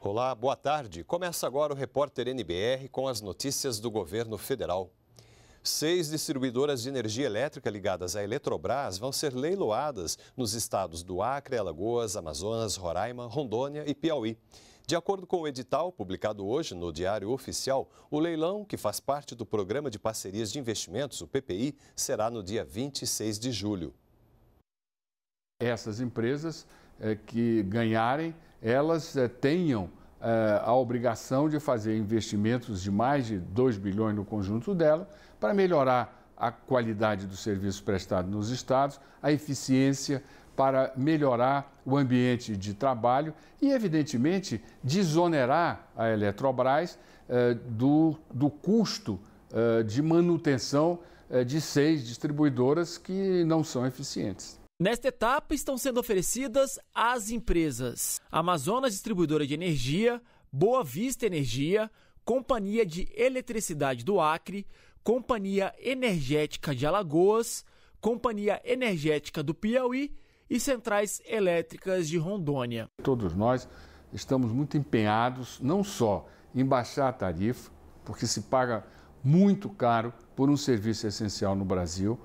Olá, boa tarde. Começa agora o Repórter NBR com as notícias do governo federal. Seis distribuidoras de energia elétrica ligadas à Eletrobras vão ser leiloadas nos estados do Acre, Alagoas, Amazonas, Roraima, Rondônia e Piauí. De acordo com o edital publicado hoje no Diário Oficial, o leilão, que faz parte do Programa de Parcerias de Investimentos, o PPI, será no dia 26 de julho. Essas empresas é, que ganharem, elas é, tenham é, a obrigação de fazer investimentos de mais de 2 bilhões no conjunto dela para melhorar a qualidade do serviço prestado nos estados, a eficiência para melhorar o ambiente de trabalho e, evidentemente, desonerar a Eletrobras eh, do, do custo eh, de manutenção eh, de seis distribuidoras que não são eficientes. Nesta etapa estão sendo oferecidas às empresas Amazonas Distribuidora de Energia, Boa Vista Energia, Companhia de Eletricidade do Acre, Companhia Energética de Alagoas, Companhia Energética do Piauí e centrais elétricas de Rondônia. Todos nós estamos muito empenhados, não só em baixar a tarifa, porque se paga muito caro por um serviço essencial no Brasil,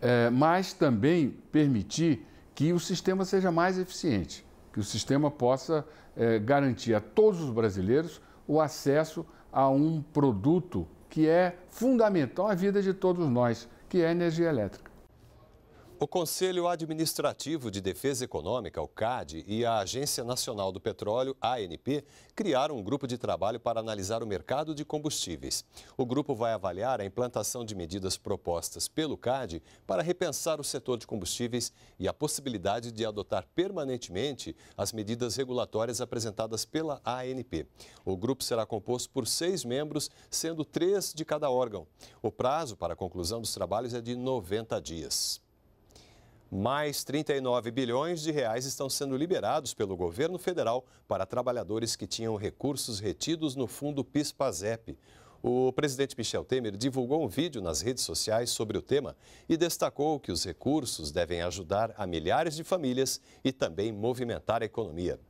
é, mas também permitir que o sistema seja mais eficiente, que o sistema possa é, garantir a todos os brasileiros o acesso a um produto que é fundamental à vida de todos nós, que é a energia elétrica. O Conselho Administrativo de Defesa Econômica, o CAD, e a Agência Nacional do Petróleo, ANP, criaram um grupo de trabalho para analisar o mercado de combustíveis. O grupo vai avaliar a implantação de medidas propostas pelo CAD para repensar o setor de combustíveis e a possibilidade de adotar permanentemente as medidas regulatórias apresentadas pela ANP. O grupo será composto por seis membros, sendo três de cada órgão. O prazo para a conclusão dos trabalhos é de 90 dias. Mais 39 bilhões de reais estão sendo liberados pelo governo federal para trabalhadores que tinham recursos retidos no fundo PIS/PASEP. O presidente Michel Temer divulgou um vídeo nas redes sociais sobre o tema e destacou que os recursos devem ajudar a milhares de famílias e também movimentar a economia.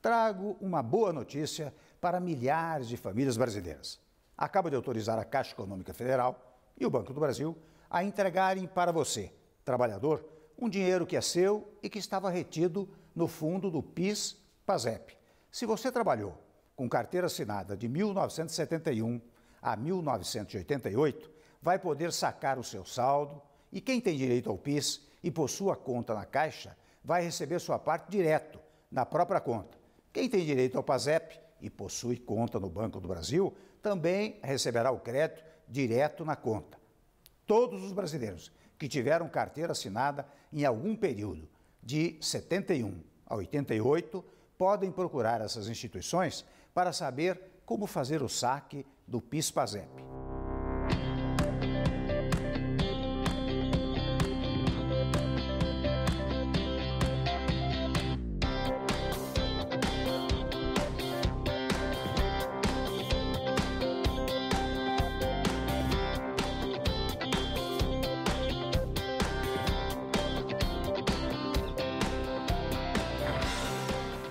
Trago uma boa notícia para milhares de famílias brasileiras. Acaba de autorizar a Caixa Econômica Federal e o Banco do Brasil a entregarem para você, trabalhador, um dinheiro que é seu e que estava retido no fundo do PIS-PASEP. Se você trabalhou com carteira assinada de 1971 a 1988, vai poder sacar o seu saldo e quem tem direito ao PIS e possua conta na Caixa vai receber sua parte direto na própria conta. Quem tem direito ao PASEP e possui conta no Banco do Brasil também receberá o crédito direto na conta todos os brasileiros que tiveram carteira assinada em algum período, de 71 a 88, podem procurar essas instituições para saber como fazer o saque do PIS-PASEP.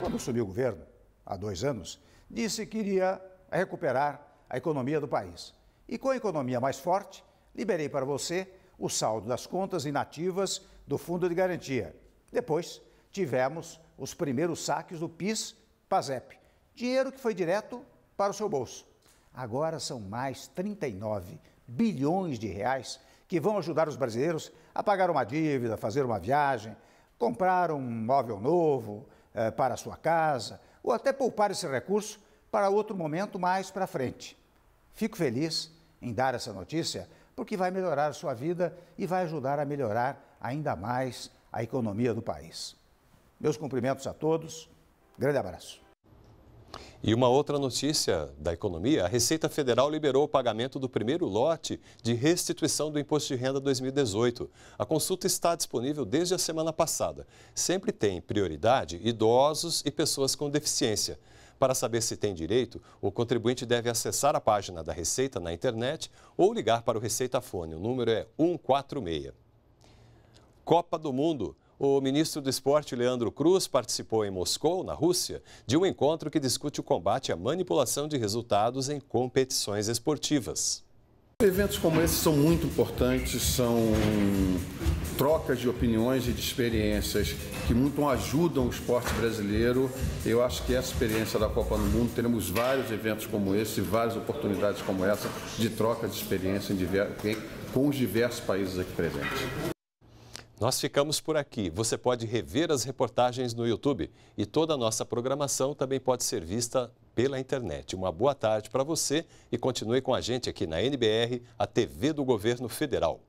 quando assumiu o governo, há dois anos, disse que iria recuperar a economia do país. E com a economia mais forte, liberei para você o saldo das contas inativas do Fundo de Garantia. Depois, tivemos os primeiros saques do PIS, PASEP, dinheiro que foi direto para o seu bolso. Agora são mais 39 bilhões de reais que vão ajudar os brasileiros a pagar uma dívida, fazer uma viagem, comprar um móvel novo, eh, para a sua casa, ou até poupar esse recurso para outro momento mais para frente. Fico feliz em dar essa notícia, porque vai melhorar a sua vida e vai ajudar a melhorar ainda mais a economia do país. Meus cumprimentos a todos, grande abraço. E uma outra notícia da economia: a Receita Federal liberou o pagamento do primeiro lote de restituição do Imposto de Renda 2018. A consulta está disponível desde a semana passada. Sempre tem prioridade idosos e pessoas com deficiência. Para saber se tem direito, o contribuinte deve acessar a página da Receita na internet ou ligar para o Receita Fone. O número é 146. Copa do Mundo. O ministro do Esporte, Leandro Cruz, participou em Moscou, na Rússia, de um encontro que discute o combate à manipulação de resultados em competições esportivas. Eventos como esse são muito importantes, são trocas de opiniões e de experiências que muito ajudam o esporte brasileiro. Eu acho que essa experiência da Copa do Mundo, teremos vários eventos como esse, várias oportunidades como essa de troca de experiência com os diversos países aqui presentes. Nós ficamos por aqui. Você pode rever as reportagens no YouTube e toda a nossa programação também pode ser vista pela internet. Uma boa tarde para você e continue com a gente aqui na NBR, a TV do Governo Federal.